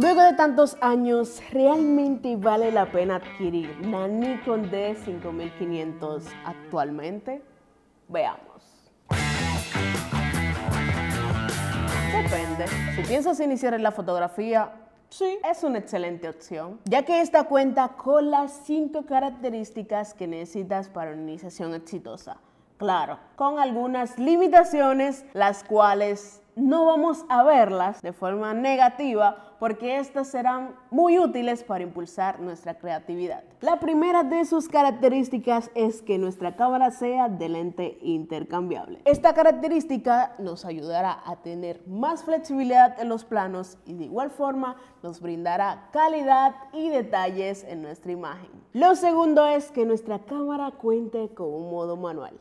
Luego de tantos años, ¿realmente vale la pena adquirir la Nikon D5500 actualmente? Veamos. Depende. Si piensas iniciar en la fotografía, sí, es una excelente opción, ya que esta cuenta con las 5 características que necesitas para una iniciación exitosa. Claro, con algunas limitaciones, las cuales no vamos a verlas de forma negativa porque estas serán muy útiles para impulsar nuestra creatividad. La primera de sus características es que nuestra cámara sea de lente intercambiable. Esta característica nos ayudará a tener más flexibilidad en los planos y de igual forma nos brindará calidad y detalles en nuestra imagen. Lo segundo es que nuestra cámara cuente con un modo manual.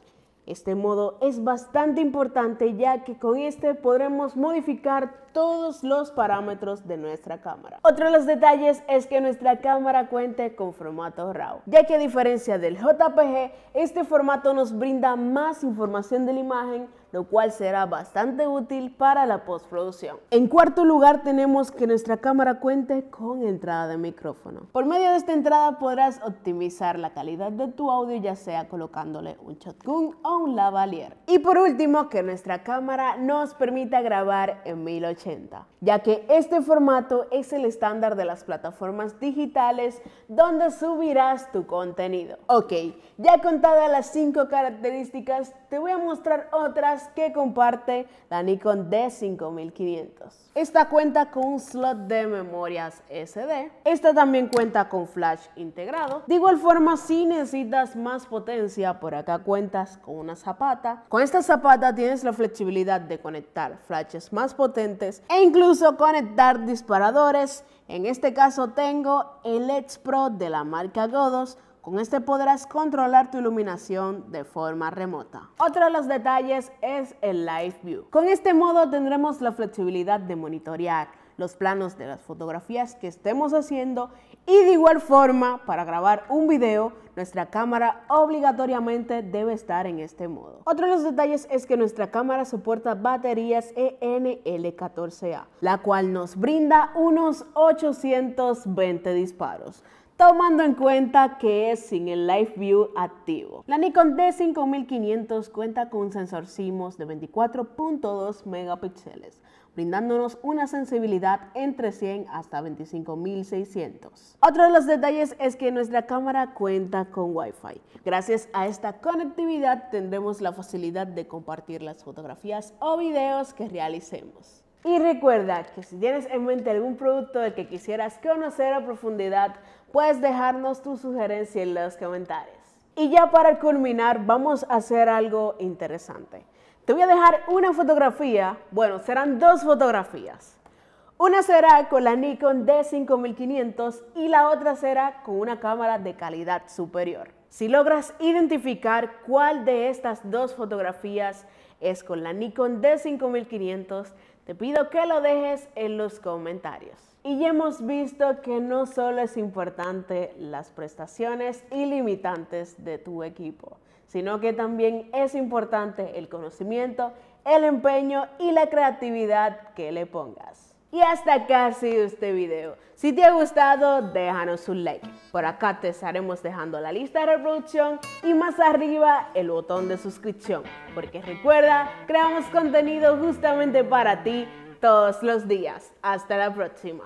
Este modo es bastante importante ya que con este podremos modificar todos los parámetros de nuestra cámara. Otro de los detalles es que nuestra cámara cuente con formato RAW, ya que a diferencia del JPG, este formato nos brinda más información de la imagen lo cual será bastante útil para la postproducción. En cuarto lugar tenemos que nuestra cámara cuente con entrada de micrófono. Por medio de esta entrada podrás optimizar la calidad de tu audio ya sea colocándole un shotgun o un lavalier. Y por último que nuestra cámara nos permita grabar en 1080, ya que este formato es el estándar de las plataformas digitales donde subirás tu contenido. Ok, ya contadas las cinco características te voy a mostrar otras que comparte la Nikon D5500. Esta cuenta con un slot de memorias SD. Esta también cuenta con flash integrado. De igual forma, si necesitas más potencia, por acá cuentas con una zapata. Con esta zapata tienes la flexibilidad de conectar flashes más potentes e incluso conectar disparadores. En este caso tengo el x Pro de la marca Godos con este podrás controlar tu iluminación de forma remota. Otro de los detalles es el Live View. Con este modo tendremos la flexibilidad de monitorear los planos de las fotografías que estemos haciendo y de igual forma para grabar un video nuestra cámara obligatoriamente debe estar en este modo. Otro de los detalles es que nuestra cámara soporta baterías ENL14A, la cual nos brinda unos 820 disparos tomando en cuenta que es sin el Live View activo. La Nikon D5500 cuenta con un sensor CMOS de 24.2 megapíxeles, brindándonos una sensibilidad entre 100 hasta 25.600. Otro de los detalles es que nuestra cámara cuenta con Wi-Fi. Gracias a esta conectividad tendremos la facilidad de compartir las fotografías o videos que realicemos. Y recuerda que si tienes en mente algún producto del que quisieras conocer a profundidad, puedes dejarnos tu sugerencia en los comentarios. Y ya para culminar, vamos a hacer algo interesante. Te voy a dejar una fotografía, bueno, serán dos fotografías. Una será con la Nikon D5500 y la otra será con una cámara de calidad superior. Si logras identificar cuál de estas dos fotografías es con la Nikon D5500. Te pido que lo dejes en los comentarios. Y ya hemos visto que no solo es importante las prestaciones y limitantes de tu equipo, sino que también es importante el conocimiento, el empeño y la creatividad que le pongas. Y hasta acá ha sido este video. Si te ha gustado, déjanos un like. Por acá te estaremos dejando la lista de reproducción y más arriba el botón de suscripción. Porque recuerda, creamos contenido justamente para ti todos los días. Hasta la próxima.